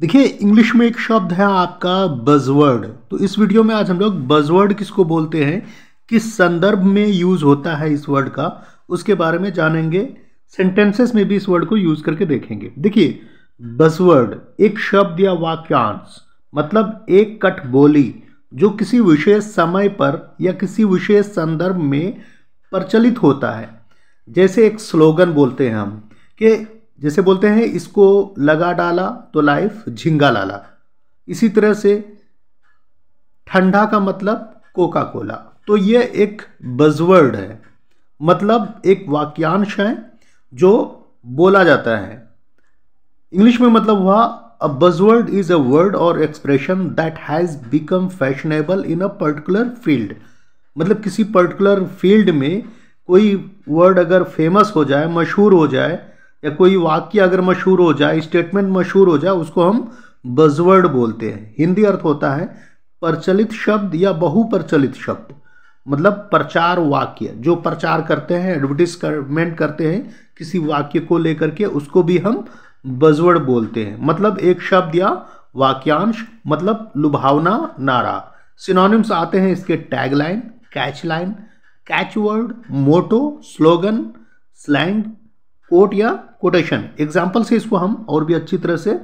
देखिए इंग्लिश में एक शब्द है आपका बजवर्ड तो इस वीडियो में आज हम लोग बजवर्ड किसको बोलते हैं किस संदर्भ में यूज़ होता है इस वर्ड का उसके बारे में जानेंगे सेंटेंसेस में भी इस वर्ड को यूज़ करके देखेंगे देखिए बजवर्ड एक शब्द या वाक्यांश मतलब एक कट बोली जो किसी विशेष समय पर या किसी विशेष संदर्भ में प्रचलित होता है जैसे एक स्लोगन बोलते हैं हम कि जैसे बोलते हैं इसको लगा डाला तो लाइफ झिंगा लाला इसी तरह से ठंडा का मतलब कोका कोला तो ये एक बजवर्ड है मतलब एक वाक्यांश है जो बोला जाता है इंग्लिश में मतलब हुआ a buzzword is a word और expression that has become fashionable in a particular field मतलब किसी पर्टिकुलर फील्ड में कोई वर्ड अगर फेमस हो जाए मशहूर हो जाए या कोई वाक्य अगर मशहूर हो जाए स्टेटमेंट मशहूर हो जाए उसको हम बजवर्ड बोलते हैं हिंदी अर्थ होता है प्रचलित शब्द या बहुप्रचलित शब्द मतलब प्रचार वाक्य जो प्रचार करते हैं एडवर्टिजमेंट करते हैं किसी वाक्य को लेकर के उसको भी हम बजवर्ड बोलते हैं मतलब एक शब्द या वाक्यांश मतलब लुभावना नारा सिनोनिम्स आते हैं इसके tagline catch line catch word motto slogan slang quote या कोटेशन एग्जाम्पल से इसको हम और भी अच्छी तरह से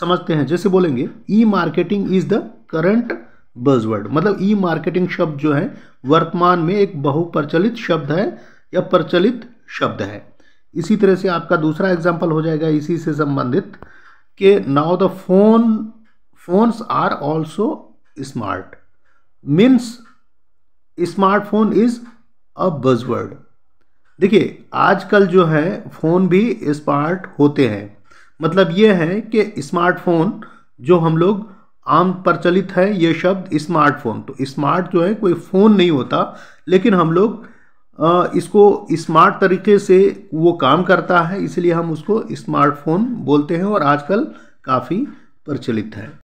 समझते हैं जैसे बोलेंगे e marketing is the current buzzword मतलब ई मार्केटिंग शब्द जो है वर्तमान में एक बहुप्रचलित शब्द है या प्रचलित शब्द है इसी तरह से आपका दूसरा एग्जाम्पल हो जाएगा इसी से संबंधित कि now the phone phones are also smart means smartphone is a buzzword देखिए आजकल जो है फ़ोन भी स्मार्ट होते हैं मतलब ये है कि स्मार्टफोन जो हम लोग आम प्रचलित है ये शब्द स्मार्टफोन तो स्मार्ट जो है कोई फ़ोन नहीं होता लेकिन हम लोग इसको स्मार्ट तरीके से वो काम करता है इसलिए हम उसको स्मार्टफोन बोलते हैं और आजकल काफ़ी प्रचलित है